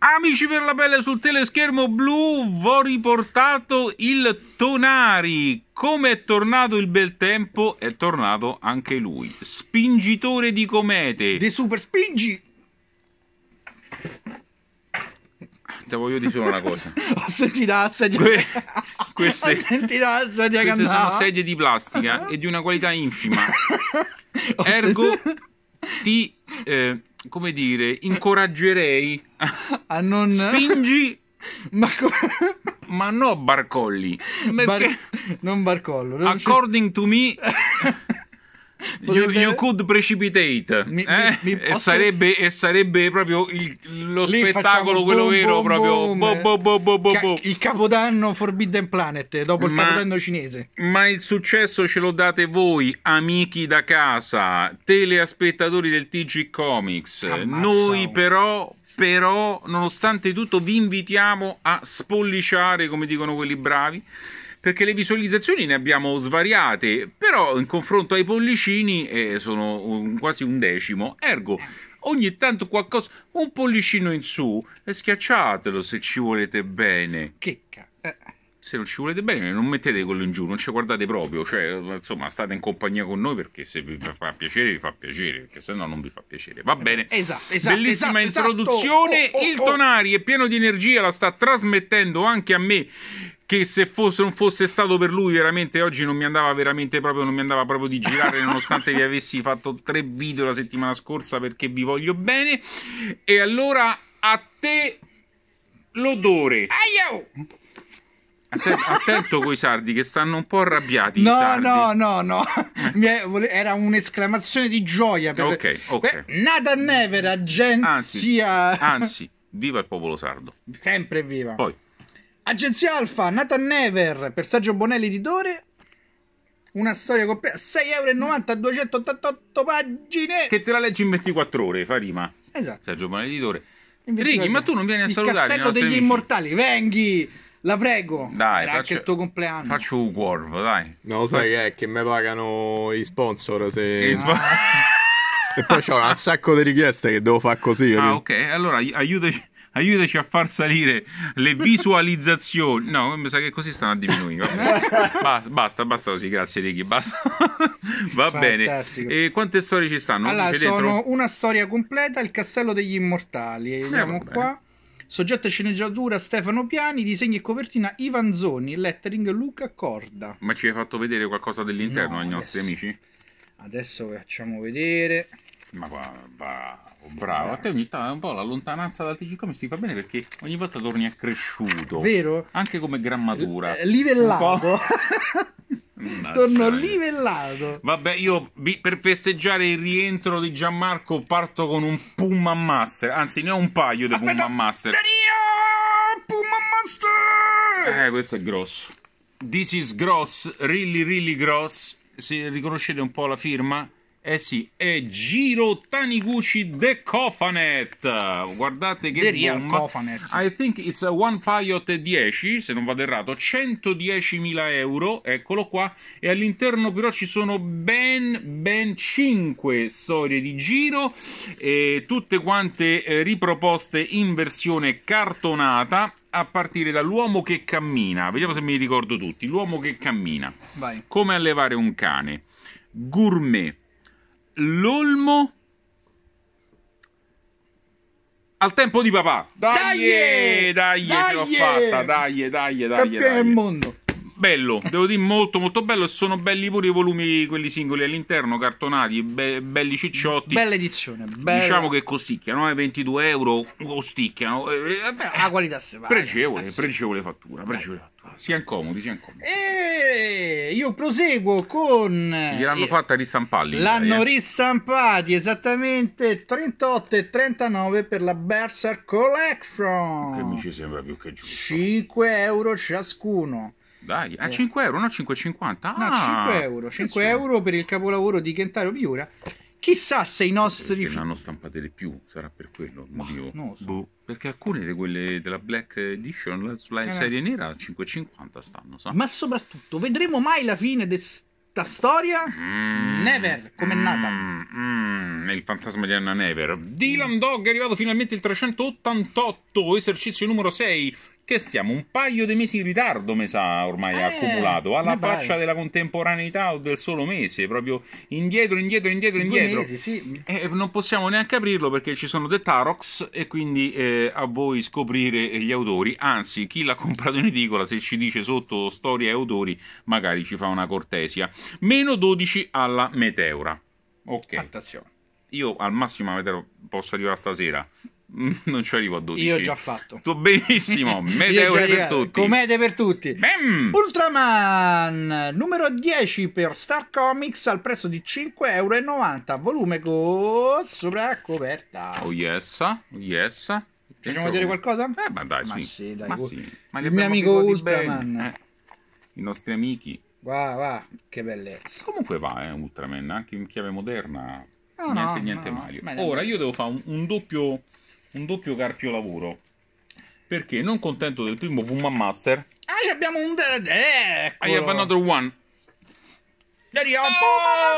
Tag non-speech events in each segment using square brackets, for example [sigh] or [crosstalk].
Amici per la pelle sul teleschermo blu, v'ho riportato il Tonari. Come è tornato il bel tempo, è tornato anche lui. Spingitore di comete. Di super spingi! Te voglio dire solo una cosa. [laughs] Ho sentito la sedia. Que- [laughs] queste, Ho sentito la sedia queste sono sedie di plastica e di una qualità infima. [laughs] Ergo, ti... Eh, come dire, incoraggerei a non spingi [laughs] ma, co... ma no Barcolli, Bar... non Barcollo. Non according to me [laughs] You, you, could precipitate mi, eh? mi, mi posso... e, sarebbe, e, sarebbe, proprio il, lo Lì spettacolo quello boom, vero boom, proprio boom, boom, boom, boom, Ca- il capodanno Forbidden Planet dopo il ma, capodanno cinese ma il successo ce lo date voi amici da casa teleaspettatori del TG Comics Ammazza. noi però però nonostante tutto vi invitiamo a spolliciare come dicono quelli bravi perché le visualizzazioni ne abbiamo svariate, però in confronto ai pollicini eh, sono un, quasi un decimo, ergo ogni tanto qualcosa, un pollicino in su, e eh, schiacciatelo se ci volete bene. Che cazzo. Eh. Se non ci volete bene, non mettete quello in giù, non ci guardate proprio. Cioè, insomma, state in compagnia con noi perché se vi fa piacere, vi fa piacere, perché se no non vi fa piacere. Va bene. Eh, esatto, esatto, esatto Bellissima esatto, introduzione. Esatto. Oh, oh, oh. Il oh. Tonari è pieno di energia, la sta trasmettendo anche a me che se fosse, non fosse stato per lui veramente oggi non mi andava veramente proprio, non mi andava proprio di girare [laughs] nonostante vi avessi fatto tre video la settimana scorsa perché vi voglio bene. E allora a te l'odore. Aio! Attento, attento coi sardi che stanno un po' arrabbiati. No, no, no, no. Eh. Era un'esclamazione di gioia. Per... Ok, ok. nada never, agenzia. Anzi, anzi, viva il popolo sardo. Sempre viva. Poi. Agenzia Alfa, Nathan Never, per Sergio Bonelli editore. Una storia completa, euro, 288 pagine. Che te la leggi in 24 ore, fa rima. Esatto. Sergio Bonelli editore. Righi, ma tu non vieni a Il salutare il castello degli amici. immortali, venghi! La prego. Dai, Era faccio, anche il tuo compleanno. Faccio un cuorvo, dai. No, lo sai eh, che è che mi pagano i sponsor se... ah. [laughs] E poi c'ho un sacco di richieste che devo fare così. Ah, ok. Allora, aiutaci aiutaci a far salire le visualizzazioni. No, mi sa che così stanno a diminuire. [laughs] basta, basta, basta così, grazie Ricky, basta. [laughs] Va Fantastico. bene. E quante storie ci stanno? Allora, sono una storia completa, Il castello degli immortali. E eh, qua. Soggetto e sceneggiatura Stefano Piani, disegni e copertina Ivan Zoni, lettering Luca Corda. Ma ci hai fatto vedere qualcosa dell'interno no, ai nostri amici? Adesso facciamo vedere. Ma va, va. Bravo, a eh. te ogni tanto un po' la lontananza dal TG Comics ti fa bene perché ogni volta torni accresciuto. Vero? Anche come grammatura. L- eh, livellato. [laughs] Torno livellato. Vabbè, io per festeggiare il rientro di Gianmarco parto con un Puma Master. Anzi, ne ho un paio di Puma Master. Daria! Puma Master! Eh, questo è grosso. This is gross, really, really gross. Se riconoscete un po' la firma eh sì, è Giro Taniguchi The Cofanet. Guardate che The Cofanet. I think it's a One Pilot 10, se non vado errato, 110.000 euro, eccolo qua. E all'interno però ci sono ben, ben 5 storie di Giro, eh, tutte quante eh, riproposte in versione cartonata a partire dall'uomo che cammina. Vediamo se mi ricordo tutti. L'uomo che cammina. Vai. Come allevare un cane. Gourmet l'olmo al tempo di papà. Dai, dai, dai, ce l'ho fatta. Dai, dai, dai, dai. dai. mondo bello, devo dire molto molto bello e sono belli pure i volumi quelli singoli all'interno, cartonati, be- belli cicciotti. Bella edizione, bella. Diciamo che costicchiano, eh, 22 euro costicchiano. Eh, eh la qualità si vale. Pregevole, eh pregevole fattura, pregevole ecco. fattura. Siamo comodi, siamo comodi. E io proseguo con. Gliel'hanno eh, fatta ristamparli L'hanno eh. ristampati esattamente 38 e 39 per la Berserk Collection. Che mi ci sembra più che giusto. 5 euro ciascuno. Dai, a eh. 5 euro, no 5,50? Ah, no, 5 euro, 5 euro per il capolavoro di Kentaro Miura. Chissà se i nostri... Perché non hanno stampate le più, sarà per quello il motivo. No, so. boh. Perché alcune di quelle della Black Edition, sulla eh, serie nera, a 5,50 stanno, sa? Ma soprattutto, vedremo mai la fine di questa storia? Mm, Never, com'è mm, nata? Mm, il fantasma di Anna Never. Dylan Dog è arrivato finalmente il 388, esercizio numero 6 che stiamo un paio di mesi in ritardo, mi sa, ormai eh, accumulato, alla faccia dai. della contemporaneità o del solo mese, proprio indietro, indietro, indietro, indietro. Mesi, sì. eh, non possiamo neanche aprirlo perché ci sono The Tarox e quindi eh, a voi scoprire gli autori, anzi chi l'ha comprato in edicola, se ci dice sotto storia e autori, magari ci fa una cortesia. Meno 12 alla Meteora. Ok. Attenzione. Io al massimo posso arrivare stasera [laughs] Non ci arrivo a 12. Io ho già fatto. Tu benissimo. [laughs] Meteore per tutti. Comete per tutti. Bam. Ultraman numero 10 per Star Comics al prezzo di 5,90 euro. Volume con coperta. Oh yes. Yes. Ci facciamo vedere ecco. qualcosa? Eh, ma dai, ma sì. sì dai, ma sì. Ma Il mio amico Ultraman. Eh. I nostri amici. Va, va, che bellezza. Comunque va, eh, Ultraman, anche in chiave moderna. No, niente, no, niente no. Mario. Ora io devo fare un, un doppio un doppio carpio lavoro. Perché non contento del primo Puma Master. Ah, abbiamo un. Ecco! I have another one. There you are,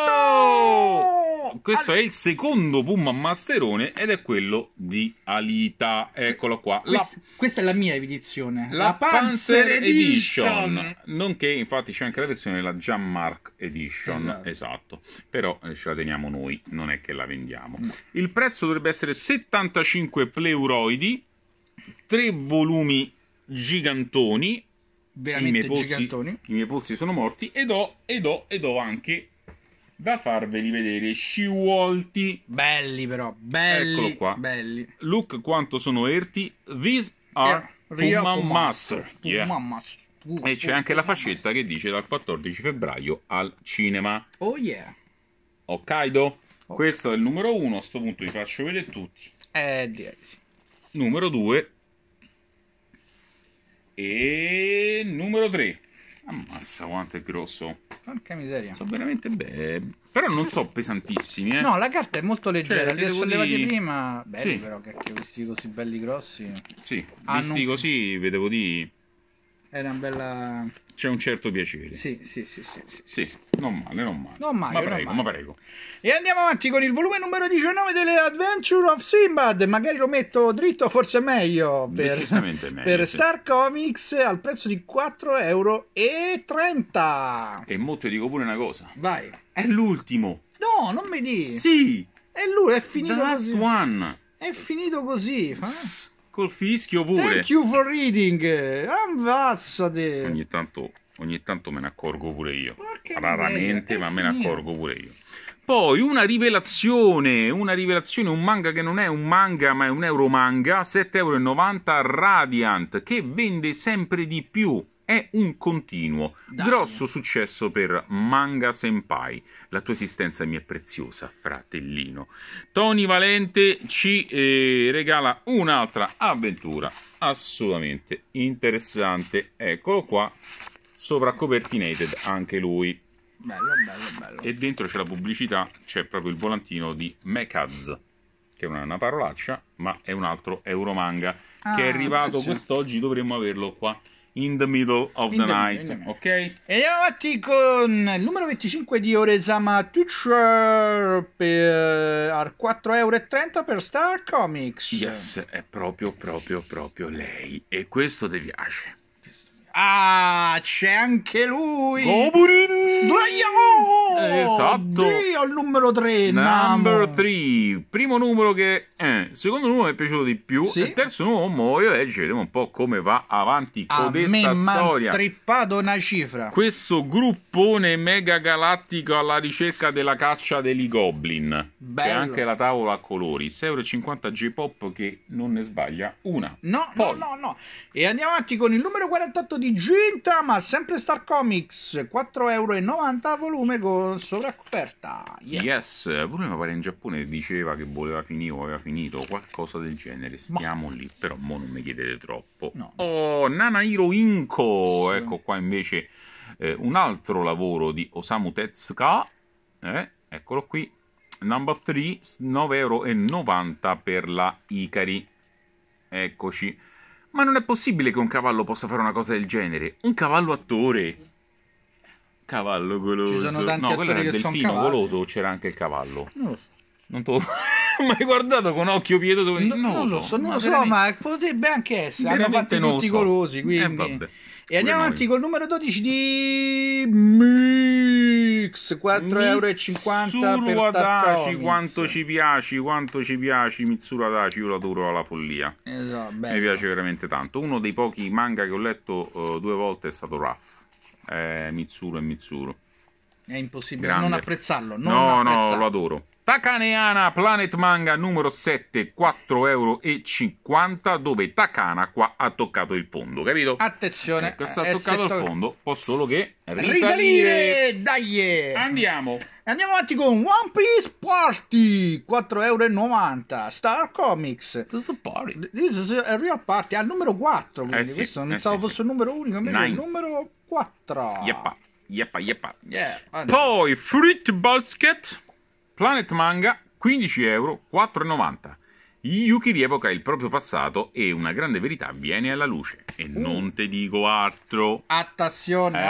oh! questo al... è il secondo Puma Masterone ed è quello di Alita. Eccolo qua. La... Questa, questa è la mia edizione. La, la Panzer, Panzer Edition. Edition. Nonché, infatti, c'è anche la versione la Jammark Edition. Esatto. esatto. Però eh, ce la teniamo noi, non è che la vendiamo. Il prezzo dovrebbe essere 75 pleuroidi, tre volumi gigantoni veramente i miei polsi, gigantoni. I miei polsi sono morti ed ho, ed ho, ed ho anche da farveli vedere scivolti. Belli però, belli. Eccolo qua. Belli. Look quanto sono erti. These are yeah, Puma Master. Yeah. Master. Uh, e c'è anche la fascetta che dice dal 14 febbraio al cinema. Oh yeah. Hokkaido. Okay. Questo è il numero uno. a sto punto vi faccio vedere tutti. Eh, direi. Numero due. E numero tre. Ammazza quanto è grosso. Porca miseria. Sono veramente belli. Però non sono pesantissimi, eh. No, la carta è molto cioè, leggera. Cioè, li ho sollevati di... prima. Belli, sì. però, cacchio, visti così belli grossi. Sì, visti così, vedevo di era una bella... C'è un certo piacere. Sì, sì, sì, sì. sì, sì. sì non male, non male. Non male, ma non prego, male. ma prego. E andiamo avanti con il volume numero 19 delle Adventure of Simbad. Magari lo metto dritto, forse è meglio. Per, meglio. Per sì. Star Comics al prezzo di 4,30 euro. E mo ti dico pure una cosa. Vai. È l'ultimo. No, non mi di. Sì. E lui è finito The last così. one. È finito così. Eh? col fischio pure. Thank you for reading. Ammazzate. Ogni tanto, ogni tanto me ne accorgo pure io. Raramente, ma me ne accorgo pure io. Poi una rivelazione, una rivelazione, un manga che non è un manga ma è un euro manga, 7,90 euro Radiant, che vende sempre di più è un continuo. Dai. Grosso successo per Manga Senpai. La tua esistenza mi è preziosa, fratellino. Tony Valente ci eh, regala un'altra avventura assolutamente interessante. Eccolo qua, sovracopertinated anche lui. Bello, bello, bello. E dentro c'è la pubblicità, c'è proprio il volantino di Mechaz, che non è una parolaccia, ma è un altro Euromanga ah, che è ah, arrivato invece. quest'oggi, dovremmo averlo qua in the middle of the, the, night, the, night, ok? E andiamo avanti con il numero 25 di Oresama Teacher per 4,30 euro per Star Comics. Yes, è proprio, proprio, proprio lei. E questo vi piace. Ah, c'è anche lui! Goblin! Slayer! Esatto! Oddio, il numero 3! Number 3! Primo numero che... Eh, secondo numero mi è piaciuto di più. Sì. Il terzo numero mo voglio leggere, vediamo un po' come va avanti A codesta storia. trippato una cifra. Questo gruppone mega galattico alla ricerca della caccia degli goblin. Bello. C'è anche la tavola a colori. 6,50€ J-Pop che non ne sbaglia una. No, Poi. no, no, no. E andiamo avanti con il numero 48 di Ginta, ma sempre Star Comics, 4,90 euro volume con sovraccoperta. Yeah. Yes, pure mi pare in Giappone diceva che voleva finire o aveva finito, qualcosa del genere, stiamo Ma... lì, però mo non mi chiedete troppo. No. Oh, Nanairo Inko, sì. ecco qua invece eh, un altro lavoro di Osamu Tezuka, eh, eccolo qui, number 3, 9,90 euro per la Ikari. Eccoci. Ma non è possibile che un cavallo possa fare una cosa del genere. Un cavallo attore. Cavallo goloso. Ci sono tanti no, quello era il delfino goloso o c'era anche il cavallo? Non lo so. Non to... [laughs] ma hai guardato con occhio pietoso? No, non, non lo so, non ma lo so, ma potrebbe anche essere. Veramente Hanno fatti tutti so. golosi, eh, quindi... Eh, e andiamo avanti col numero 12 di... Netflix 4,50 euro per Daci, quanto ci piaci, quanto ci piaci Mitsuru Daci, io la adoro alla follia. Esatto, bello. Mi piace veramente tanto. Uno dei pochi manga che ho letto uh, due volte è stato Raff. Eh, Mitsuru e Mitsuru. È impossibile Grande. non apprezzarlo. Non no, apprezzarlo. no, lo adoro. Takaneana Planet Manga numero 7, 4,50 euro, dove Takana qua ha toccato il fondo, capito? Attenzione! Ecco, sta eh, toccato il fondo, può solo che risalire! risalire dai! Andiamo! Andiamo avanti con One Piece Party 4,90 euro Star Comics This is a party This is a real party al numero 4 quindi eh sì, questo non eh stavo sì, fosse sì. il numero unico invece il numero 4 Yeppa Yeppa yeppa yeah, Poi Fruit Basket Planet Manga 15 euro 4,90. Yuki rievoca il proprio passato e una grande verità viene alla luce. E uh. non te dico altro. Attenzione, eh,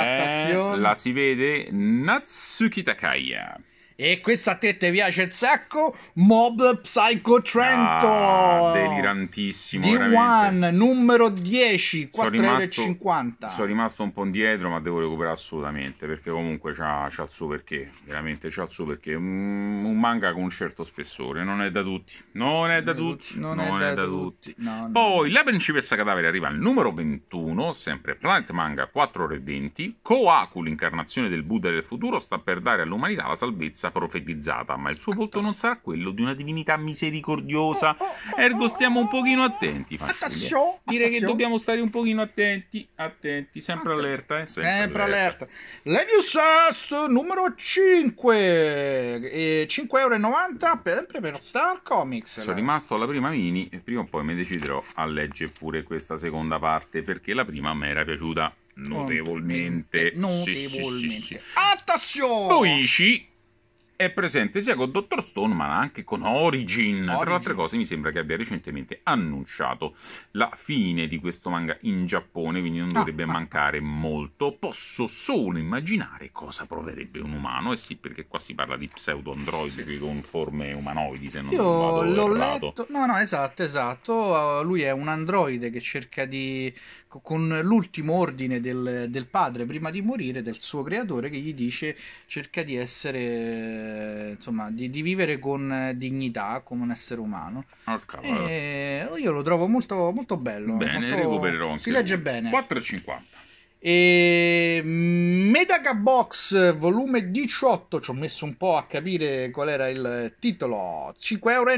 attenzione. La si vede Natsuki Takaya. E questa a te ti piace un sacco? Mob Psycho Trento. Ah, delirantissimo. D1, numero 10, 4,50. Sono rimasto un po' indietro, ma devo recuperare assolutamente. Perché comunque c'ha, c'ha il suo perché. Veramente c'ha il suo perché. Un, un manga con un certo spessore. Non è da tutti. Non è da tutti. Non, non, è, non è, da, da tutti. tutti. No, Poi no. la principessa cadavere arriva al numero 21, sempre Planet Manga 4 ore 20. Koaku, l'incarnazione del Buddha del futuro, sta per dare all'umanità la salvezza profetizzata, ma il suo volto non sarà quello di una divinità misericordiosa. Oh, oh, oh, Ergo stiamo un pochino attenti. Fasciglia. Direi che dobbiamo stare un pochino attenti, attenti, sempre allerta, eh? sempre, sempre allerta. Sust numero 5, eh, 5,90 euro sempre per Star Comics. Sono rimasto alla prima mini e prima o poi mi deciderò a leggere pure questa seconda parte perché la prima mi era piaciuta notevolmente. Notevolmente. Sì, sì, sì, Attenzione! Luigi è presente sia con Dr. Stone ma anche con Origin. Origin. Tra le altre cose mi sembra che abbia recentemente annunciato la fine di questo manga in Giappone, quindi non ah, dovrebbe ah, mancare ah. molto. Posso solo immaginare cosa proverebbe un umano, eh sì, perché qua si parla di pseudo-androidi con forme umanoidi, se non Io vado l'ho errato. letto. No, no, esatto, esatto. Uh, lui è un androide che cerca di con l'ultimo ordine del, del padre prima di morire del suo creatore che gli dice cerca di essere eh, insomma, di, di, vivere con eh, dignità come un essere umano. Oh, io lo trovo molto, molto bello. Bene, molto... recupererò anche. Si legge lui. bene. 4,50. E Medagabox volume 18, ci ho messo un po' a capire qual era il titolo, 5,90 euro.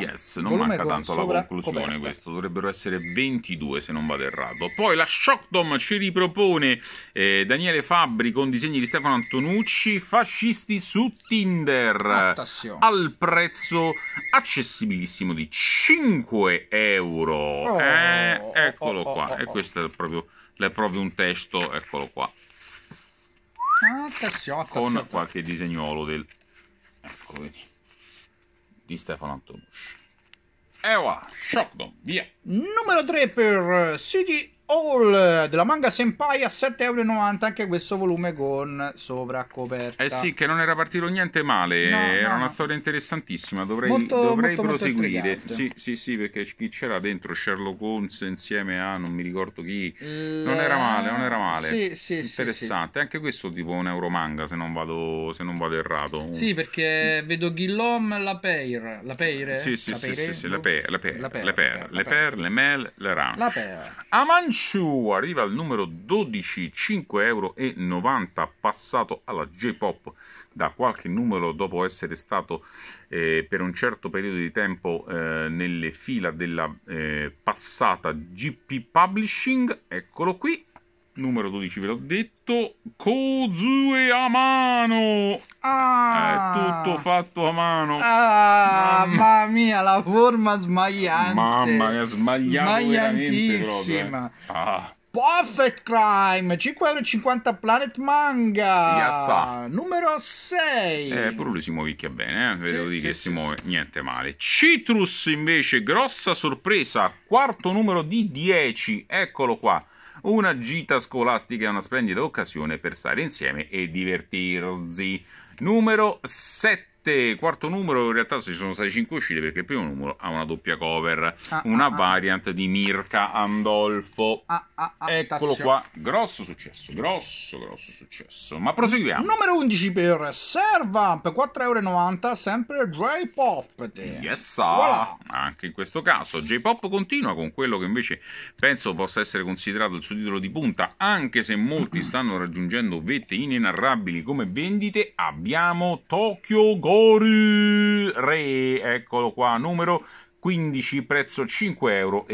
Yes, non volume manca tanto la conclusione coperta. questo, dovrebbero essere 22 se non vado errato. Poi la Shockdom ci ripropone eh, Daniele Fabbri con disegni di Stefano Antonucci, fascisti su Tinder, Attenzione. al prezzo accessibilissimo di 5 euro. Oh, eh, oh, eccolo oh, oh, qua, e oh. questo è proprio le provi un testo, eccolo qua. Ah, Attenzione, attenzione. Con qualche disegnolo del... Eccolo, vedi. Di Stefano Antonucci. E Ewa, Shockdown, via. Numero 3 per City eh, All della manga Senpai a 7,90€ anche questo volume con sovracoperta. Eh sì, che non era partito niente male, no, era no. una storia interessantissima, dovrei, molto, dovrei molto, proseguire. Molto sì, sì, sì, perché chi c'era dentro Sherlock Holmes insieme a non mi ricordo chi. Le... Eh, non era male, non era male. Sì, sì, Interessante, sì, anche questo tipo un euromanga se non vado, se non vado errato. Sì, perché vedo Guillaume La Peir, La Peire? Sì, sì, la sì, Peire? sì, sì, la Peire, La Peire, La Peire, La Peire, La Peire, La Peire, Minshu arriva al numero 12, 5,90 euro, passato alla J-Pop da qualche numero dopo essere stato eh, per un certo periodo di tempo eh, nelle fila della eh, passata GP Publishing, eccolo qui, numero 12 ve l'ho detto, Kozue a mano. Ah, è tutto fatto a mano. Ah, mamma, mamma mia, la forma smagliante. Mamma mia, smagliato veramente proprio. Eh. Ah. Perfect Crime 5,50€ Planet Manga Yassa. numero 6 eh, pure lui si muovicchia bene eh? vedo sì, di sì, che sì, si muove niente male Citrus invece grossa sorpresa quarto numero di 10 eccolo qua una gita scolastica è una splendida occasione per stare insieme e divertirsi. Numero 7 uscite, quarto numero in realtà ci sono state 5 uscite perché il primo numero ha una doppia cover, ah, ah una ah, variant ah. di Mirka Andolfo. Ah, ah, Eccolo taccio. qua, grosso successo, grosso grosso successo. Ma proseguiamo. Numero 11 per Servamp, 4,90€, sempre J-Pop. Yes, voilà. anche in questo caso J-Pop continua con quello che invece penso possa essere considerato il suo titolo di punta, anche se molti stanno raggiungendo vette inenarrabili come vendite, abbiamo Tokyo Go Ori Re, eccolo qua, numero 15, prezzo 5,90 euro,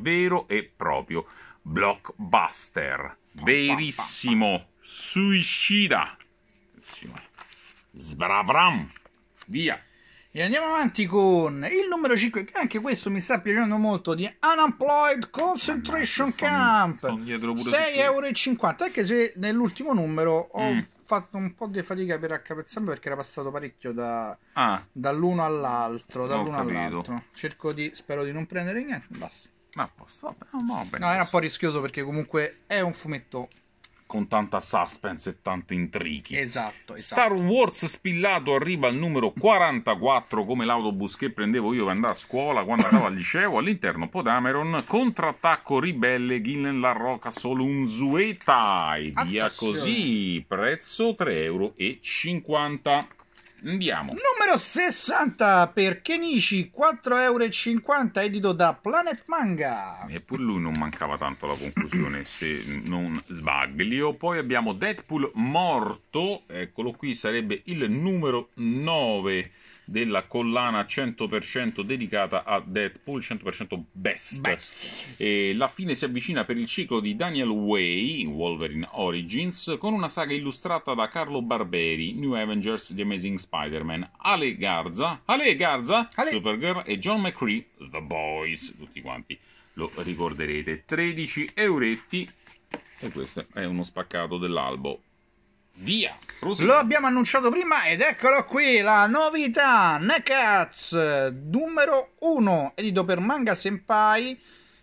vero e proprio blockbuster, verissimo, suicida, sbravram, via. E andiamo avanti con il numero 5, che anche questo mi sta piacendo molto, di Unemployed Concentration Camp. 6,50 euro, anche se nell'ultimo numero ho mm fatto un po' di fatica per accapezzarmi perché era passato parecchio da, ah. dall'uno all'altro. Dall'uno all'altro. Cerco di, spero di non prendere niente. Basta. Ma apposta, vabbè, no, no, era un po' rischioso perché comunque è un fumetto con tanta suspense e tanti intrighi. Esatto, esatto, Star Wars spillato arriva al numero 44 come l'autobus che prendevo io per andare a scuola quando andavo al liceo all'interno Podameron contrattacco ribelle Gillen La Roca solo Solunzueta e via così prezzo 3,50 euro Andiamo. Numero 60 per Kenichi, 4,50 euro, edito da Planet Manga. Eppure lui non mancava tanto la conclusione, se non sbaglio. Poi abbiamo Deadpool morto, eccolo qui, sarebbe il numero 9 della collana 100% dedicata a Deadpool 100% best. best. la fine si avvicina per il ciclo di Daniel Way in Wolverine Origins con una saga illustrata da Carlo Barberi, New Avengers The Amazing Spider-Man, Ale Garza, Ale Garza, Ale. Supergirl e John McCree, The Boys, tutti quanti lo ricorderete, 13 euretti e questo è uno spaccato dell'albo Via! Lo abbiamo annunciato prima ed eccolo qui, la novità Nekats numero 1, edito per Manga Senpai.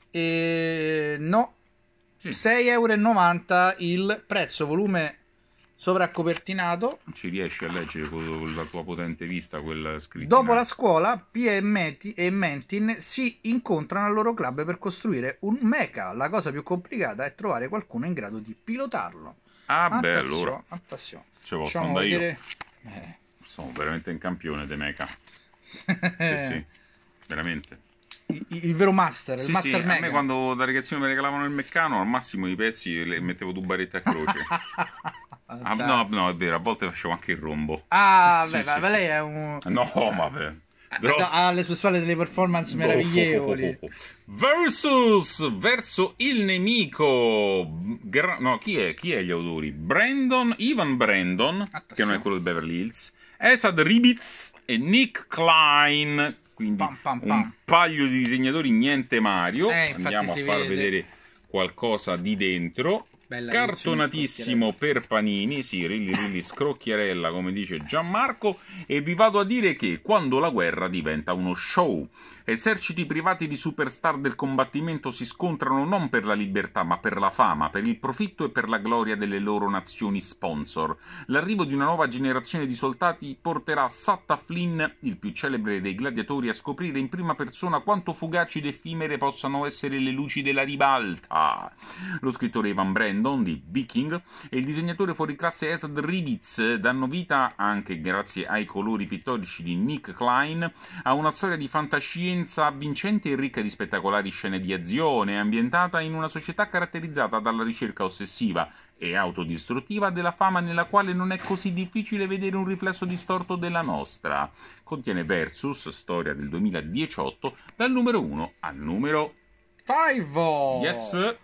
E... No, sì. 6,90€ il prezzo, volume sovraccopertinato. Non Ci riesci a leggere con la tua potente vista quel scritto. Dopo la scuola, Pia e, Meti, e Mentin si incontrano al loro club per costruire un mecha. La cosa più complicata è trovare qualcuno in grado di pilotarlo. Ah, beh, allora. Attenzione. Ce l'ho sono vedere... io. Eh. Sono veramente un campione De mecha. [laughs] sì, sì, veramente. Il, il vero master, sì, il master sì, me quando da ragazzino mi regalavano il meccano, al massimo i pezzi le mettevo due barrette a croce. [laughs] ah, no, no, è vero, a volte facevo anche il rombo. Ah, sì, beh, sì, ma lei è un... No, vabbè. Bro... ha alle ah, sue spalle delle performance meravigliose. Versus verso il nemico. Gra... no, chi è? Chi è gli autori? Brandon, Ivan Brandon, Attenzione. che non è quello di Beverly Hills. Esad Ribitz e Nick Klein. Quindi pam, pam, pam. un paio di disegnatori, niente Mario. Eh, Andiamo a far vede. vedere qualcosa di dentro. Bella cartonatissimo per panini, sì, Rilli Rilli scrocchiarella come dice Gianmarco e vi vado a dire che quando la guerra diventa uno show, eserciti privati di superstar del combattimento si scontrano non per la libertà ma per la fama, per il profitto e per la gloria delle loro nazioni sponsor. L'arrivo di una nuova generazione di soldati porterà Satta Flynn, il più celebre dei gladiatori, a scoprire in prima persona quanto fugaci ed effimere possano essere le luci della ribalta. Lo scrittore Ivan Brand Landon di Viking e il disegnatore fuori classe Esad Ribitz danno vita, anche grazie ai colori pittorici di Nick Klein, a una storia di fantascienza vincente e ricca di spettacolari scene di azione, ambientata in una società caratterizzata dalla ricerca ossessiva e autodistruttiva della fama nella quale non è così difficile vedere un riflesso distorto della nostra. Contiene Versus, storia del 2018, dal numero 1 al numero 5. Yes.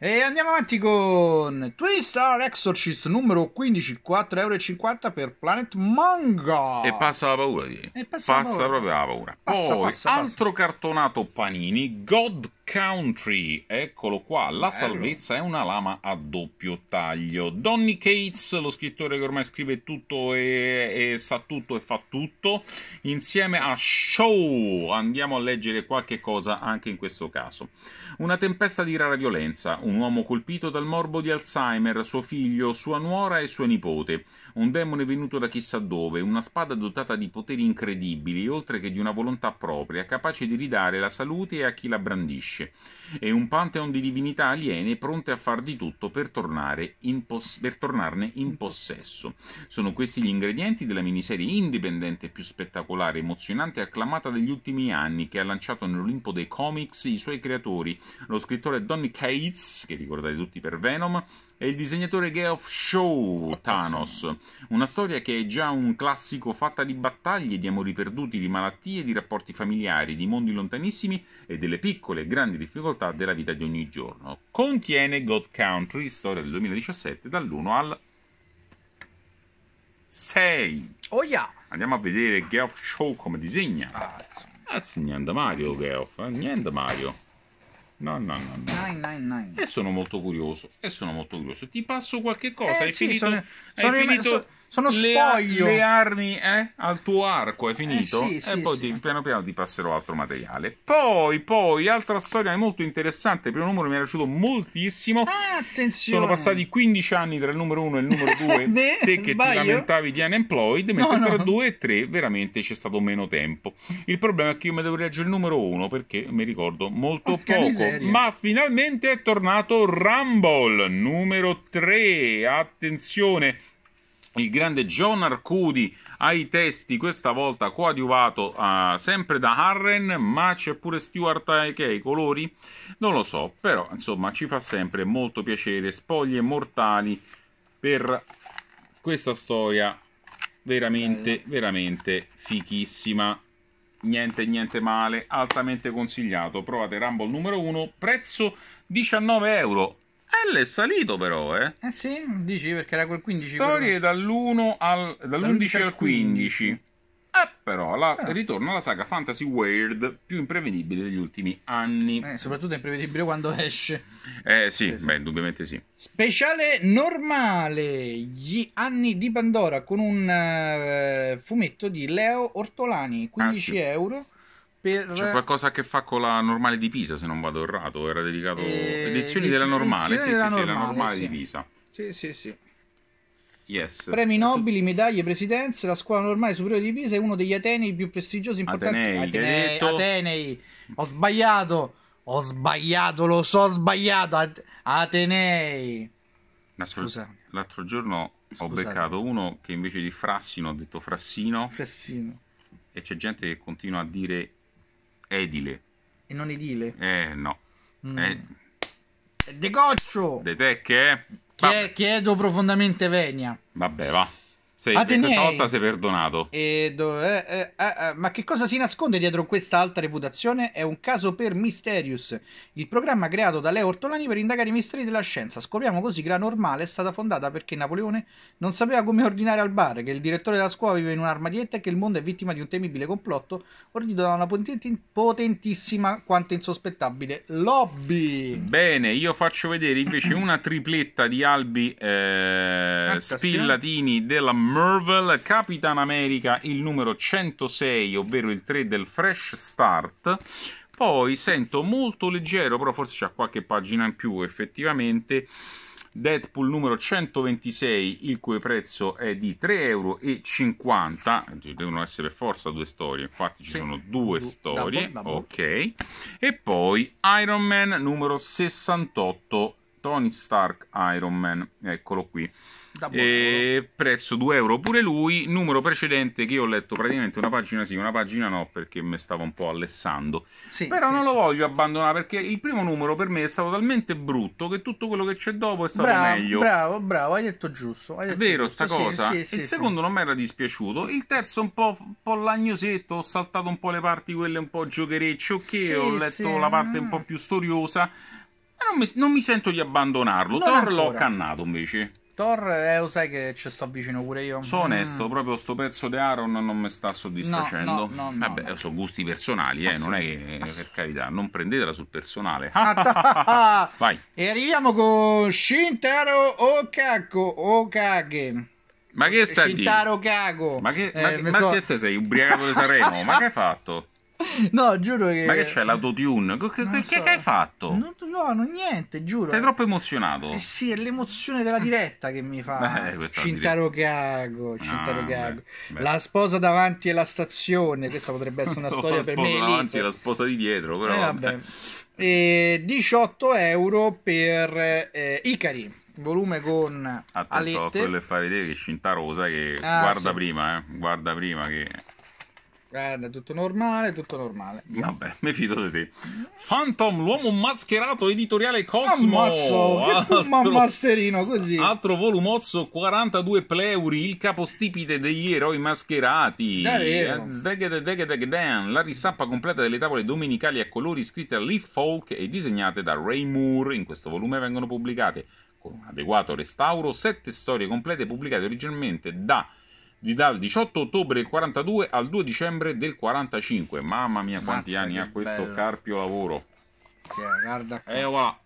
E andiamo avanti con Twistar Exorcist numero 15, 4,50€ per Planet Manga. E passa la paura, di. E passa, passa la paura. proprio la paura. Passa, Poi, passa, altro cartonato Panini, God Country, eccolo qua, la salvezza è una lama a doppio taglio. Donny Cates, lo scrittore che ormai scrive tutto e, e, sa tutto e fa tutto, insieme a Show, andiamo a leggere qualche cosa anche in questo caso. Una tempesta di rara violenza, un uomo colpito dal morbo di Alzheimer, suo figlio, sua nuora e sua nipote un demone venuto da chissà dove, una spada dotata di poteri incredibili, oltre che di una volontà propria, capace di ridare la salute a chi la brandisce e un pantheon di divinità aliene pronte a far di tutto per, in pos- per tornarne in possesso. Sono questi gli ingredienti della miniserie indipendente più spettacolare, emozionante e acclamata degli ultimi anni, che ha lanciato nell'Olimpo dei comics i suoi creatori, lo scrittore Donny Cates, che ricordate tutti per Venom, e il disegnatore Geoff Show Thanos. Una storia che è già un classico fatta di battaglie, di amori perduti, di malattie, di rapporti familiari, di mondi lontanissimi e delle piccole e grandi difficoltà difficoltà della vita di ogni giorno. Contiene God Country, storia del 2017, dall'1 al 6. Oh yeah. Andiamo a vedere Geoff Show come disegna. ah. niente Mario Geoff, eh, niente Mario. No, no, no. no. Nine, nine, nine. E sono molto curioso, e sono molto curioso. Ti passo qualche cosa, eh, hai sì, finito... Sono, hai sono finito... Rimasto sono spoglio. Le, le armi eh, al tuo arco, è eh finito. Eh, sì, e poi sì. Ti, piano piano ti passerò altro materiale. Poi, poi, altra storia molto interessante. Il primo numero mi è piaciuto moltissimo. Ah, Sono passati 15 anni tra il numero 1 e il numero 2. [laughs] Beh, te che sbaglio. ti lamentavi di unemployed, mentre no, tra no. 2 e 3 veramente c'è stato meno tempo. Il problema è che io mi devo leggere il numero 1 perché mi ricordo molto Porca poco. Ma finalmente è tornato Rumble numero 3. Attenzione il grande John Arcudi ai testi, questa volta coadiuvato uh, sempre da Harren, ma c'è pure Stuart che ha i colori? Non lo so, però insomma ci fa sempre molto piacere. Spoglie mortali per questa storia veramente, veramente fichissima. Niente, niente male, altamente consigliato. Provate Rumble numero 1, prezzo 19 euro l è salito però, eh? Eh sì, dici perché era quel 15. Storie dall'1 al, dall'11 al 15. Eh, però la, eh. ritorna alla saga Fantasy World più imprevedibile degli ultimi anni. Eh, soprattutto è imprevedibile quando esce. Eh sì, eh, sì. beh, indubbiamente sì. Speciale normale, gli anni di Pandora con un uh, fumetto di Leo Ortolani, 15 ah, sì. euro per... C'è qualcosa a che fa con la normale di Pisa, se non vado errato, era dedicato... E... Eh, edizioni della normale, edizioni sì, della sì, normale, sì, la normale sì. di Pisa. Sì, sì, sì. Yes. Premi nobili, medaglie, presidenze. La scuola normale superiore di Pisa è uno degli atenei più prestigiosi e importanti. Atenei, atenei, detto... atenei. Ho sbagliato. Ho sbagliato, lo so, ho sbagliato. Atenei. L'altro, l'altro giorno Scusate. ho beccato uno che invece di Frassino ha detto Frassino. Frassino. E c'è gente che continua a dire Edile. E non edile? Eh, no. Mm. Eh, De Goccio! De te che? Chie- chiedo profondamente venia. Vabbè, va. Sei, Atenei, ah, questa volta sei perdonato. E dove, eh, eh, eh, eh, ma che cosa si nasconde dietro questa alta reputazione? È un caso per Mysterious, il programma creato da Leo Ortolani per indagare i misteri della scienza. Scopriamo così che la normale è stata fondata perché Napoleone non sapeva come ordinare al bar, che il direttore della scuola vive in un'armadietta e che il mondo è vittima di un temibile complotto ordito da una potentissima quanto insospettabile lobby. Bene, io faccio vedere invece una tripletta di albi eh, spillatini della Marvel, Capitan America il numero 106, ovvero il 3 del Fresh Start. Poi sento molto leggero, però forse c'è qualche pagina in più effettivamente. Deadpool numero 126, il cui prezzo è di 3,50 euro. devono essere forza due storie, infatti ci sì. sono due du- storie. Double, double. Ok. E poi Iron Man numero 68, Tony Stark Iron Man, eccolo qui. E prezzo 2 euro pure lui. Numero precedente che io ho letto praticamente una pagina sì, una pagina no, perché mi stavo un po' allessando. Sì, Però sì. non lo voglio abbandonare perché il primo numero per me è stato talmente brutto che tutto quello che c'è dopo è stato bravo, meglio. Bravo, bravo, hai detto giusto. Hai detto Vero, giusto. sta sì, cosa. il secondo non mi era dispiaciuto. Il terzo un po', un po' lagnosetto. Ho saltato un po' le parti quelle un po' giocherecce. Ok, ho letto la parte un po' più storiosa. Non mi, non mi, sento di abbandonarlo. Non Thor ancora. l'ho cannato invece. Thor, eh, lo sai che ci sto vicino pure io. Sono mm. onesto, mm. proprio sto pezzo di Aaron non mi sta soddisfacendo. No, no, no, Vabbè, sono gusti personali, eh, non è che per carità, non prendetela sul personale. Ah, [laughs] Vai. E arriviamo con Shintaro Okako Okage. Ma che stai Shintaro Kago. Ma che, ma, eh, ma so... che te sei ubriacato di Saremo? ma che hai fatto? [laughs] no, giuro che. Ma che c'è l'autotune? Che, che, so. che, hai fatto? No, no, no, niente, giuro. Sei troppo emozionato. Eh sì, è l'emozione della diretta che mi fa. [laughs] Eh, ah, beh, Cintaro Gago, Cintaro ah, la sposa davanti alla stazione. Questa potrebbe essere una [laughs] storia per me. La sposa davanti e la sposa di dietro, però. Eh, vabbè. E eh, 18 euro per eh, Icari volume con Attento, alette. quello è fare vedere che Shintaro lo che ah, guarda sì. prima, eh, guarda prima che Guarda, eh, tutto normale, tutto normale. Vabbè, mi fido di te. Phantom, l'uomo mascherato editoriale Cosmo. Ammazzo, che altro, masterino così. Altro volumozzo, 42 pleuri, il capostipite degli eroi mascherati. Eh, la ristampa completa delle tavole domenicali a colori scritte a Leaf Folk e disegnate da Ray Moore. In questo volume vengono pubblicate, con un adeguato restauro, sette storie complete pubblicate originalmente da di dal 18 ottobre del 42 al 2 dicembre del 45. Mamma mia, quanti Mazza, anni ha questo bello. carpio lavoro! Sì, eh, guarda qua. Eh, voilà.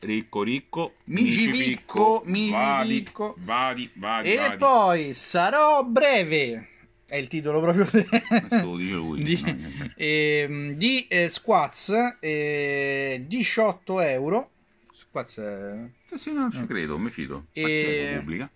Ricco, ricco, mici picco, mici picco. Vadi, vadi, E vadi. poi sarò breve. È il titolo proprio [laughs] eh, lui, di, no? eh, di eh, Squats eh, 18 euro. Squats, eh... sì, sì, non ci eh. credo, mi fido. E... pubblica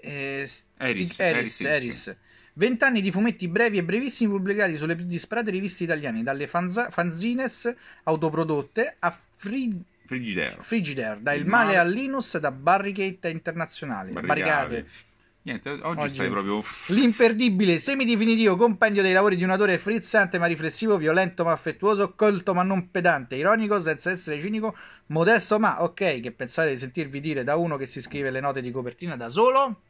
eh, Eris, Eris, Eris. Vent'anni di fumetti brevi e brevissimi pubblicati sulle più disparate riviste italiane, dalle fanza- fanzines autoprodotte a fri- Frigidaire. Frigidaire, da Il, Il male, male a Linus, da Barricata Internazionale. Barricate. Niente, oggi, oggi stai proprio. L'imperdibile, semidefinitivo compendio dei lavori di un autore frizzante ma riflessivo, violento ma affettuoso, colto ma non pedante, ironico senza essere cinico, modesto ma ok. Che pensate di sentirvi dire da uno che si scrive le note di copertina da solo?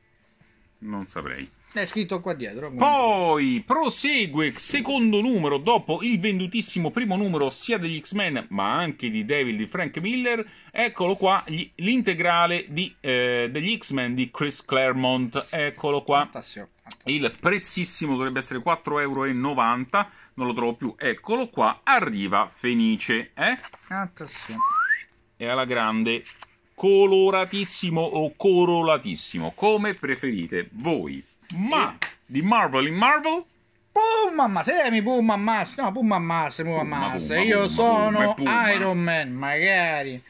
non saprei. È scritto qua dietro. Quindi. Poi prosegue secondo numero dopo il vendutissimo primo numero sia degli X-Men ma anche di Devil di Frank Miller. Eccolo qua gli, l'integrale di, eh, degli X-Men di Chris Claremont. Eccolo qua. Fantastico, fantastico. Il prezzissimo dovrebbe essere 4,90 euro. Non lo trovo più. Eccolo qua. Arriva Fenice. Eh? E alla grande coloratissimo o corolatissimo, come preferite voi. Ma eh. di Marvel in Marvel Pum mamma, semi pum mamma, no pum mamma, pum mamma, io pumma, sono pumma, Iron Man, magari.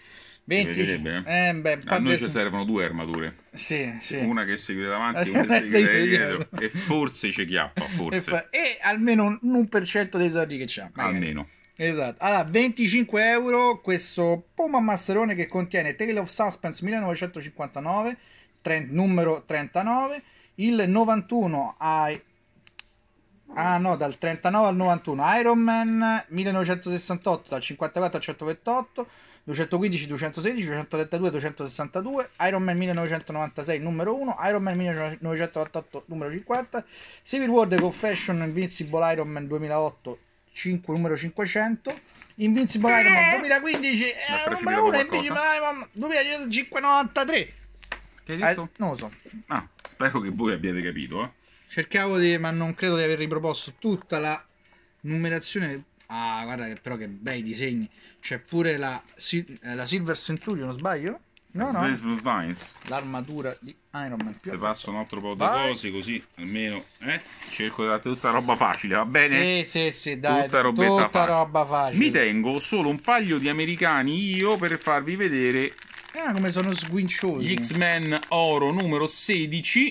20... Eh? eh, beh, a noi ci servono due armature. Sì, sì. Una che segue davanti, e [laughs] una che segue dietro. e forse ci chiappa, forse. E, fa... e almeno un, un per cento dei soldi che c'ha. Almeno. Esatto, allora 25 euro questo Puma Masserone che contiene Tale of Suspense 1959, trent, numero 39, il 91 ai... Ah no, dal 39 al 91 Iron Man 1968, dal 54 al 128, 215, 216, 232, 262, Iron Man 1996 numero 1, Iron Man 1998 numero 50, Civil War The Confession Invincible Iron Man 2008 5, numero 500 Invincible Iron Man 2015 eh, numero 1 Invincible Iron Man 2593 che hai detto? Eh, non lo so ah, spero che voi abbiate capito eh. cercavo di ma non credo di aver riproposto tutta la numerazione ah guarda però che bei disegni c'è pure la, eh, la Silver Centurion non sbaglio No, no. L'armatura di Iron Man. Ti passo un altro po' di Vai. cose così almeno eh? cerco di dare tutta roba facile, va bene? Sì, sì, sì, dai. Tutta, tutta facile. roba facile. Mi tengo solo un faglio di americani io per farvi vedere. Ah, come sono sguinciosi. Gli X-Men Oro numero 16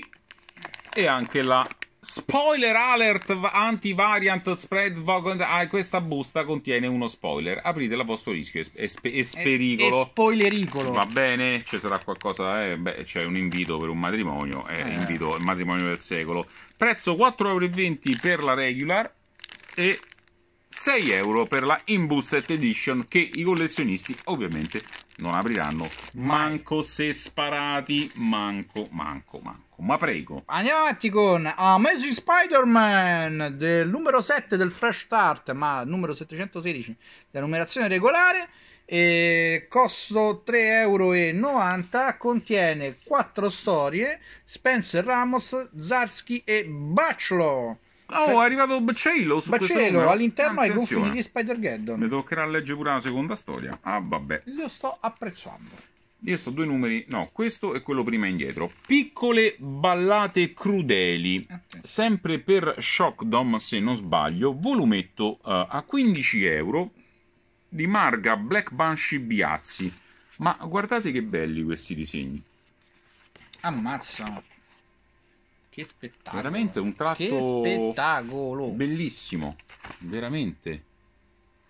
e anche la Spoiler alert anti-variant spread. Ah, questa busta contiene uno spoiler. Apritela a vostro rischio e, spe- e spericolo. spoilericolo. Va bene, ci sarà qualcosa. Eh, beh, c'è un invito per un matrimonio. Eh, eh. Invito, il matrimonio del secolo. Prezzo 4,20€ per la regular e 6 euro per la Imbusted Edition che i collezionisti ovviamente non apriranno manco se sparati manco manco manco ma prego andiamo avanti con Amazing Spider-Man del numero 7 del Fresh Start ma numero 716 della numerazione regolare e costo 3,90 euro contiene 4 storie Spencer Ramos Zarsky e Bachelor Ah, oh, è arrivato Bacelo su all'interno ai confini di Spider-Geddon. Mi toccherà leggere pure la seconda storia. Ah, vabbè. Lo sto apprezzando. Io sto due numeri, no, questo e quello prima indietro. Piccole ballate crudeli, sempre per Shock Dom, se non sbaglio, volumetto uh, a 15 euro di Marga Black Banshee Biazzi. Ma guardate che belli questi disegni. Ammazza. Che spettacolo! Veramente un tratto che spettacolo. bellissimo, veramente.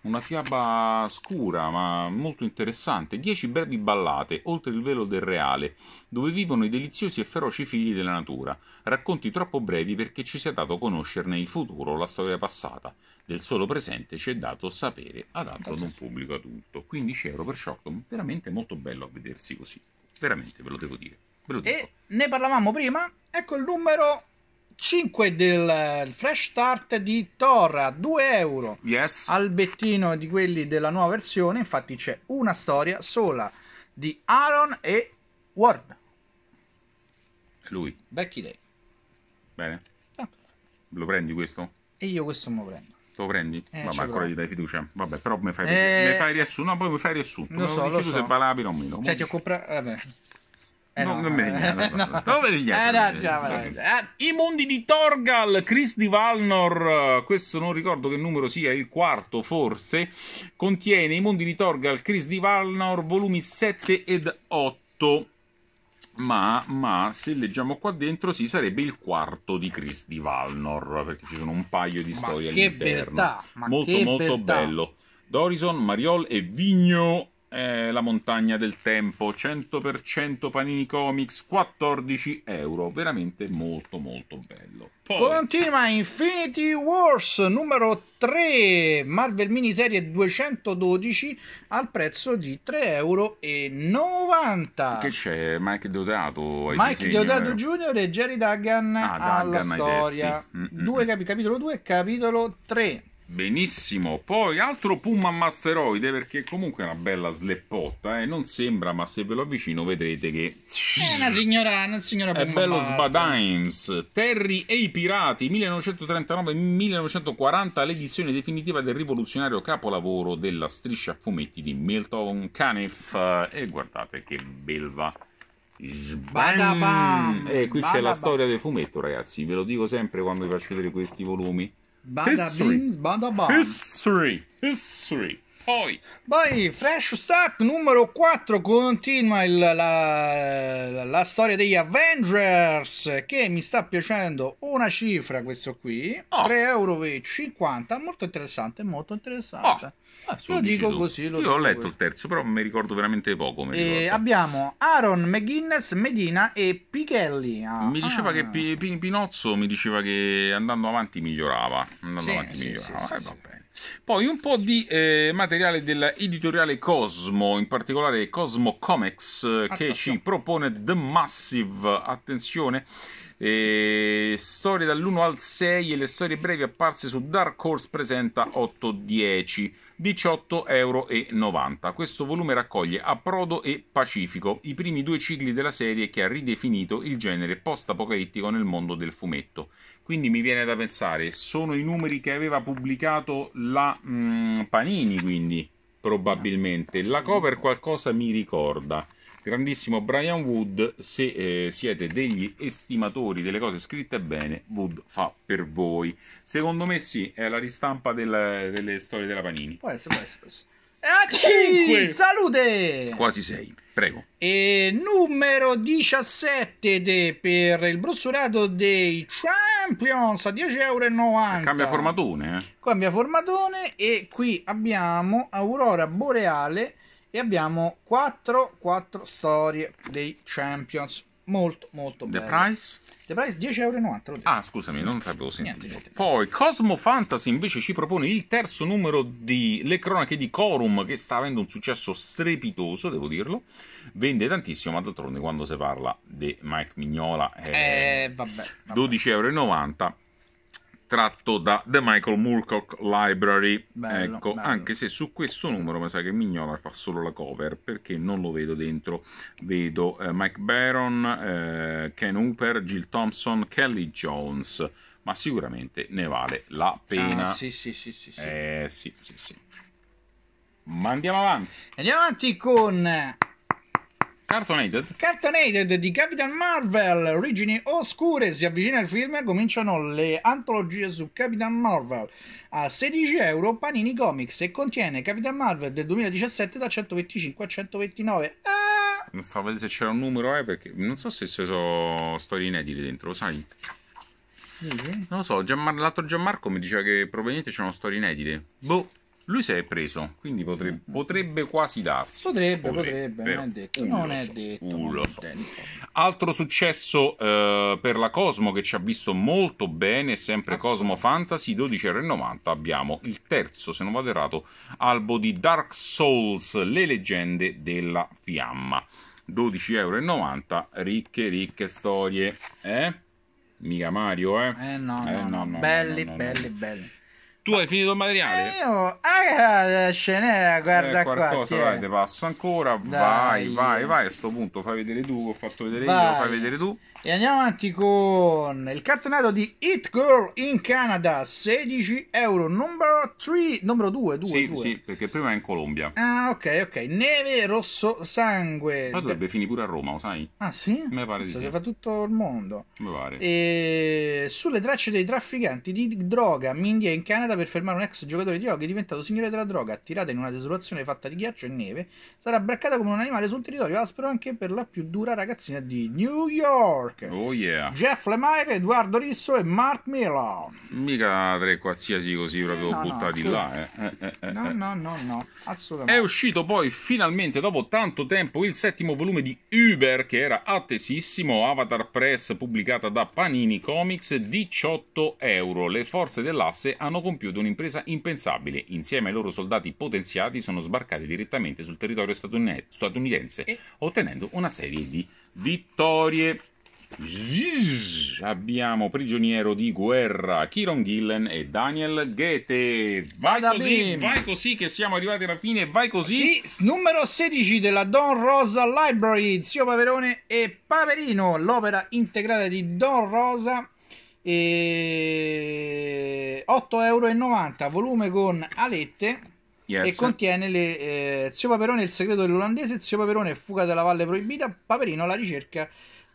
Una fiaba scura ma molto interessante. Dieci brevi ballate, oltre il velo del reale, dove vivono i deliziosi e feroci figli della natura. Racconti troppo brevi perché ci sia dato conoscerne il futuro, la storia passata. Del solo presente ci è dato sapere adatto ad un pubblico adulto. 15 euro per Shockdom, veramente molto bello a vedersi così. Veramente, ve lo devo dire. Brutto. E ne parlavamo prima, ecco il numero 5 del Fresh Start di Torra, 2 euro. Yes. bettino di quelli della nuova versione, infatti c'è una storia sola di Aaron e Ward. Lui. Vecchi lei. Bene. Ah. Lo prendi questo? E io questo me lo prendo. lo prendi? Eh, Vabbè, ancora gli dai fiducia. Vabbè, però mi fai, eh... mi fai riassunto, no, poi mi fai riassunto. Lo so, lo so. se va la o meno. Cioè, ti ho comprato... Vabbè. Eh no, no, non me ne niente. No, [laughs] Non me niente. Eh, eh, I mondi di Torgal, Chris di Valnor, eh, questo non ricordo che numero sia, il quarto forse, contiene i mondi di Torgal, Chris di Valnor, volumi 7 ed 8. Ma, ma, se leggiamo qua dentro, sì, sarebbe il quarto di Chris di Valnor, perché ci sono un paio di storie all'interno. Beltà, molto, molto beltà. bello. Dorison, Mariol e Vigno eh, La montagna del tempo, 100% Panini Comics, 14 euro, veramente molto molto bello. Poi... Continua Infinity Wars numero 3, Marvel miniserie 212 al prezzo di 3,90 euro. Che c'è? Mike Deodato Mike disegno, Deodato eh? Jr. e Jerry Duggan ah, alla Duggan storia. Mm, mm, due mm. cap- capitolo 2 e capitolo 3. Benissimo, poi altro Puma Masteroide perché comunque è una bella sleppotta e eh? non sembra, ma se ve lo avvicino vedrete che è una signora, una signora Puma È bello Sbadines, Terry e i Pirati 1939-1940, l'edizione definitiva del rivoluzionario capolavoro della striscia a fumetti di Milton Caniff e guardate che belva. Sbadabam. E qui c'è la storia del fumetto, ragazzi, ve lo dico sempre quando vi faccio vedere questi volumi. Bada history. bada bang. History. History. Poi. Poi Fresh Start numero 4 continua il, la, la, storia degli Avengers che mi sta piacendo una cifra questo qui, oh. Ah. 3,50 euro, molto interessante, molto interessante. Oh. Ah, lo dico così. Lo Io ho letto così. il terzo, però mi ricordo veramente poco. Eh, abbiamo Aaron McGuinness, Medina e Pichelli. Ah, mi diceva ah. che P- P- Pinozzo mi diceva che andando avanti migliorava. Andando sì, avanti sì, migliorava. Sì, eh, va bene. Poi un po' di eh, materiale dell'editoriale Cosmo, in particolare Cosmo Comics, eh, che ci propone The Massive, attenzione, e storie dall'1 al 6 e le storie brevi apparse su Dark Horse presenta 8-10, 18,90 euro. Questo volume raccoglie Approdo e Pacifico, i primi due cicli della serie che ha ridefinito il genere post-apocalittico nel mondo del fumetto. Quindi mi viene da pensare, sono i numeri che aveva pubblicato la mh, mm, Panini, quindi probabilmente. La cover qualcosa mi ricorda grandissimo Brian Wood, se eh, siete degli estimatori delle cose scritte bene, Wood fa per voi. Secondo me sì, è la ristampa del, delle storie della Panini. Può essere, può essere. A 5! Salute! Quasi 6, prego. E numero 17 de, per il brossurato dei Champions a 10,90 euro. Cambia formatone. Eh. Cambia formatone e qui abbiamo Aurora Boreale e abbiamo 4, 4 storie dei Champions. Molto, molto bene. The price? The price 10,90 euro. Ah, scusami, non l'avevo sentito. Niente, niente. Poi Cosmo Fantasy invece ci propone il terzo numero di Le cronache di Corum, che sta avendo un successo strepitoso, devo dirlo. Vende tantissimo, ma d'altronde quando si parla di Mike Mignola è eh, eh, vabbè, vabbè. 12,90 euro tratto da The Michael Moorcock Library. Bello, ecco, bello. anche se su questo numero mi sa che Mignola fa solo la cover perché non lo vedo dentro. Vedo eh, Mike Baron, eh, Ken Hooper, Jill Thompson, Kelly Jones, ma sicuramente ne vale la pena. Ah, sì, sì, sì, sì, sì. Eh, sì, sì, sì. Ma andiamo avanti. Andiamo avanti con Cartonated. Cartonated di Capitan Marvel, origini oscure, si avvicina il film e cominciano le antologie su Capitan Marvel a 16 euro Panini Comics e contiene Capitan Marvel del 2017 da 125 a 129. Ah! Stavo vedere se c'era un numero, eh, perché non so se ci sono storie inedite dentro, lo sai? Sì. Non lo so, Gianmar- l'altro Gianmarco mi diceva che probabilmente c'erano storie inedite. Boh. Lui si è preso, quindi potrebbe, mm, mm, mm. potrebbe quasi darsi. Potrebbe, potrebbe, potrebbe. non è detto. Uh, non è so, detto, uh, non so. Altro successo eh, per la Cosmo che ci ha visto molto bene, sempre ah. Cosmo Fantasy 12,90. Abbiamo il terzo, se non vado errato, albo di Dark Souls, le leggende della fiamma. 12,90 euro, ricche, ricche storie. Eh? Mica Mario, eh? Eh no, eh, no, no, no belli, belli, belli. Tu hai finito il materiale? Eh, io, ah, scenera, eh, guarda eh, qualcosa, qua. Dai, passo ancora. Dai. Vai, vai, vai. A sto punto fai vedere tu. Ho fatto vedere vai. io, fai vedere tu. E andiamo avanti con il cartonato di It Girl in Canada, 16 euro, numero 3, numero 2, 2, Sì, 2. sì, perché prima è in Colombia. Ah, ok, ok, Neve Rosso Sangue. Ma dovrebbe finire pure a Roma, lo sai? Ah, sì? Mi pare di sì. Si fa tutto il mondo. Mi pare. E... Sulle tracce dei trafficanti di droga, Mindia in Canada per fermare un ex giocatore di hockey diventato signore della droga, attirata in una desolazione fatta di ghiaccio e neve, sarà braccata come un animale su un territorio aspro anche per la più dura ragazzina di New York. York. Oh yeah. Jeff Lemire, Edoardo Risso e Mark Miller. Mica tre qualsiasi così proprio eh, no, buttati no, là. Eh. eh, eh no, no, no, no, assolutamente. È uscito poi finalmente dopo tanto tempo il settimo volume di Uber che era attesissimo, Avatar Press pubblicata da Panini Comics, 18 euro. Le forze dell'asse hanno compiuto un'impresa impensabile. Insieme ai loro soldati potenziati sono sbarcati direttamente sul territorio statunitense, ottenendo una serie di vittorie. Zzz, abbiamo prigioniero di guerra Kiron Gillen e Daniel Goethe. Vai Vada così, bim. vai così che siamo arrivati alla fine, vai così. Sì, numero 16 della Don Rosa Library, Zio Paverone e Paperino, l'opera integrata di Don Rosa. E... 8,90 euro, volume con alette. Yes. E contiene le, eh, Zio Paperone, il segreto dell'olandese, Zio Paperone, fuga della valle proibita, Paperino, la ricerca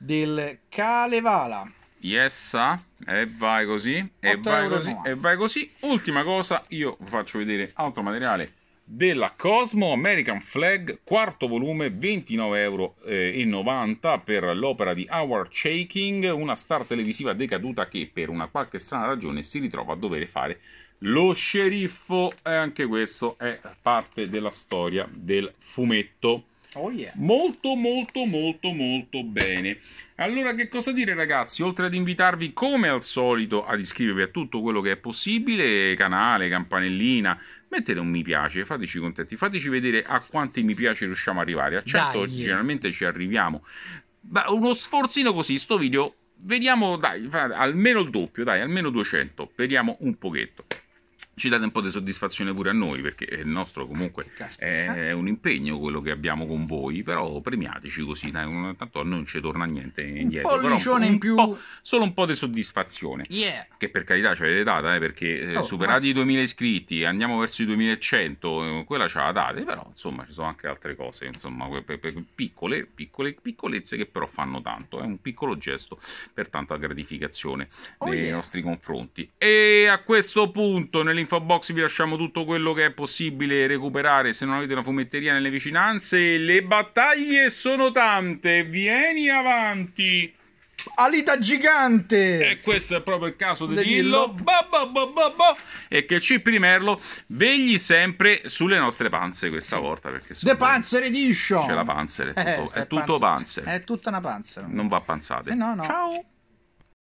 del Kalevala. Yessa, e vai così, e vai così, e vai così. Ultima cosa, io vi faccio vedere altro materiale della Cosmo American Flag, quarto volume, 29,90 euro eh, per l'opera di Howard Shaking, una star televisiva decaduta che per una qualche strana ragione si ritrova a dover fare lo sceriffo. E anche questo è parte della storia del fumetto. Oh yeah. Molto molto molto molto bene. Allora che cosa dire ragazzi? Oltre ad invitarvi come al solito ad iscrivervi a tutto quello che è possibile, canale, campanellina, mettete un mi piace, fateci contenti, fateci vedere a quanti mi piace riusciamo ad arrivare. A certo, dai. generalmente ci arriviamo. Ma uno sforzino così, sto video, vediamo dai, almeno il doppio, dai, almeno 200, vediamo un pochetto ci date un po' di soddisfazione pure a noi, perché il nostro comunque eh, è un impegno quello che abbiamo con voi, però premiateci così, tanto non ci torna niente indietro. Un po' in più. Po', solo un po' di soddisfazione, yeah. che per carità ci avete data, eh, perché eh, oh, superati i 2000 iscritti, andiamo verso i 2100, eh, quella ce la date, però insomma ci sono anche altre cose, insomma, piccole, piccole piccolezze che però fanno tanto, è un piccolo gesto per tanta gratificazione oh, nei yeah. nostri confronti. E a questo punto, nell'interno nell'info box vi lasciamo tutto quello che è possibile recuperare se non avete una fumetteria nelle vicinanze. Le battaglie sono tante, vieni avanti! Alita gigante! E questo è proprio il caso di Dillo. e che ci primerlo vegli sempre sulle nostre panze questa sì. volta. Perché The Panzer Edition! C'è la panzer, è eh, tutto, eh, è tutto panzer. panzer. È tutta una panzer. Non va panzate. Eh no, no. Ciao!